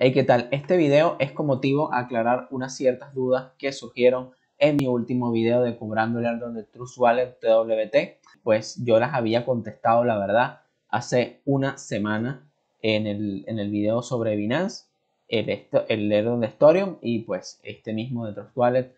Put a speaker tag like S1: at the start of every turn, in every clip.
S1: Hey, ¿qué tal? Este video es con motivo a aclarar unas ciertas dudas que surgieron en mi último video de cobrando el de Trust Wallet TWT. Pues yo las había contestado, la verdad, hace una semana en el, en video sobre Binance, el, el Erdon de Storium y pues este mismo de Trust Wallet.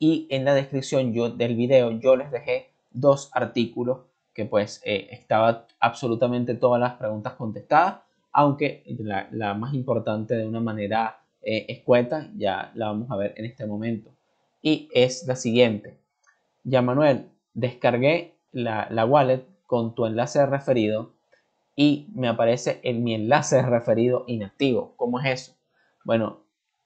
S1: Y en la descripción yo, del video yo les dejé dos artículos que pues eh, estaban absolutamente todas las preguntas contestadas aunque la, más importante de una manera eh, escueta ya la vamos a ver en este momento. Y es la siguiente. Ya Manuel, descargué la, wallet con tu enlace de referido y me aparece en mi enlace de referido inactivo. ¿Cómo es eso? Bueno,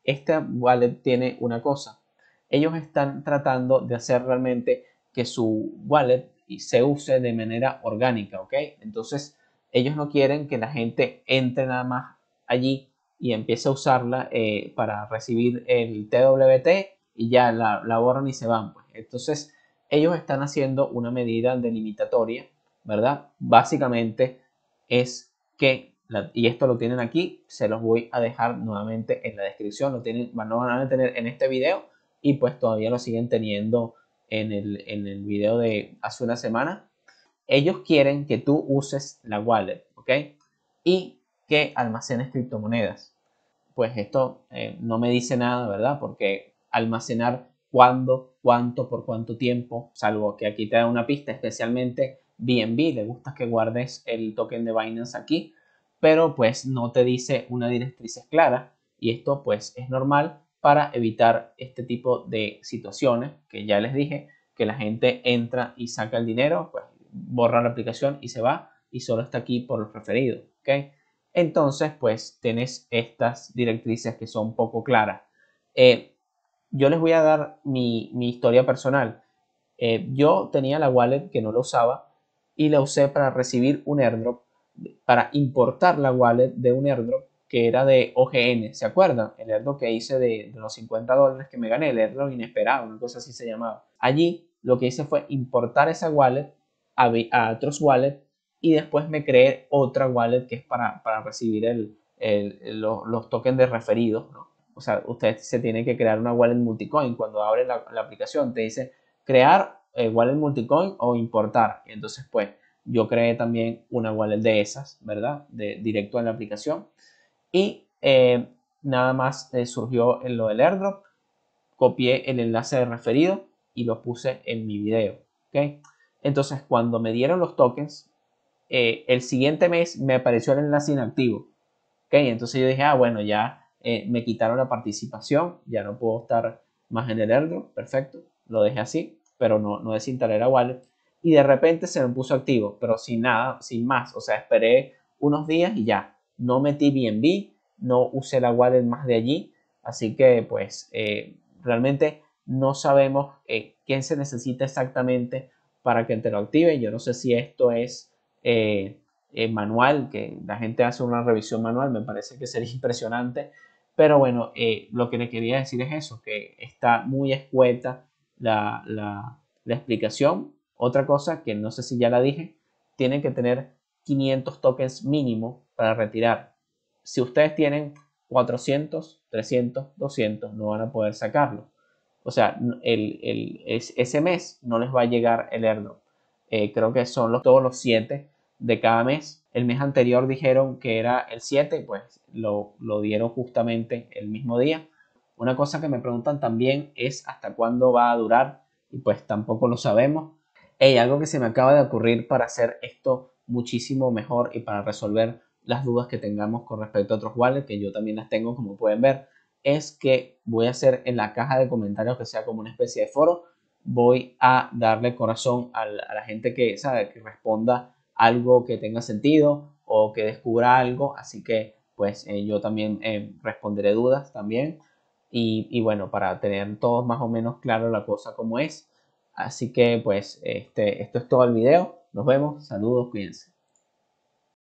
S1: esta wallet tiene una cosa. Ellos están tratando de hacer realmente que su wallet se use de manera orgánica, ¿ok? Entonces, ellos no quieren que la gente entre nada más allí y empiece a usarla eh, para recibir el TWT y ya la, borran y se van. Pues. Entonces, ellos están haciendo una medida delimitatoria, ¿verdad? Básicamente es que, y esto lo tienen aquí, se los voy a dejar nuevamente en la descripción, lo, tienen, van a tener en este video y pues todavía lo siguen teniendo en el, en el video de hace una semana, ellos quieren que tú uses la wallet, ¿ok? Y que almacenes criptomonedas. Pues esto eh, no me dice nada, ¿verdad? Porque almacenar cuándo, cuánto, por cuánto tiempo, salvo que aquí te da una pista, especialmente BNB, le gusta que guardes el token de Binance aquí, pero pues no te dice una directriz clara y esto pues es normal para evitar este tipo de situaciones que ya les dije, que la gente entra y saca el dinero, pues borra la aplicación y se va y solo está aquí por los preferido Entonces, pues tenés estas directrices que son poco claras. Eh, yo les voy a dar mi, historia personal. Eh, yo tenía la wallet que no la usaba y la usé para recibir un airdrop, para importar la wallet de un airdrop que era de OGN, ¿se acuerdan? El airdrop que hice de, los 50 dólares que me gané, el airdrop inesperado, una cosa así se llamaba. Allí lo que hice fue importar esa wallet a, otros wallets y después me creé otra wallet que es para, para recibir el, el, los, los, tokens de referidos. ¿no? O sea, ustedes se tienen que crear una wallet multicoin. Cuando abre la, aplicación te dice crear eh, wallet multicoin o importar. entonces, pues, yo creé también una wallet de esas, ¿verdad? De, directo en la aplicación. Y eh, nada más eh, surgió en lo del airdrop. Copié el enlace de referido y lo puse en mi video. ¿ok? Entonces, cuando me dieron los tokens, eh, el siguiente mes me apareció el enlace inactivo. okay Entonces yo dije, ah, bueno, ya eh, me quitaron la participación, ya no puedo estar más en el airdrop, perfecto, lo dejé así, pero no, no desinstalé la wallet. Y de repente se me puso activo, pero sin nada, sin más. O sea, esperé unos días y ya. No metí BNB, no usé la wallet más de allí. Así que, pues, eh, realmente no sabemos quién se necesita exactamente para que te lo activen. Yo no sé si esto es eh, eh, manual, que la gente hace una revisión manual, me parece que sería impresionante. Pero bueno, eh, lo que le quería decir es eso, que está muy escueta la, la explicación. Otra cosa que no sé si ya la dije, tienen que tener 500 tokens mínimo para retirar. Si ustedes tienen 400, 300, 200, no van a poder sacarlo o sea, el, el, ese mes no les va a llegar el airdrop. Eh, creo que son los, todos los 7 de cada mes. El mes anterior dijeron que era el 7, pues lo, dieron justamente el mismo día. Una cosa que me preguntan también es hasta cuándo va a durar y pues tampoco lo sabemos. Hay algo que se me acaba de ocurrir para hacer esto muchísimo mejor y para resolver las dudas que tengamos con respecto a otros wallets, que yo también las tengo como pueden ver es que voy a hacer en la caja de comentarios que sea como una especie de foro. Voy a darle corazón a la, gente que, sabe, que responda algo que tenga sentido o que descubra algo. Así que pues eh, yo también eh, responderé dudas también. Y, bueno, para tener todos más o menos claro la cosa como es. Así que pues este, esto es todo el video. Nos vemos. Saludos, cuídense.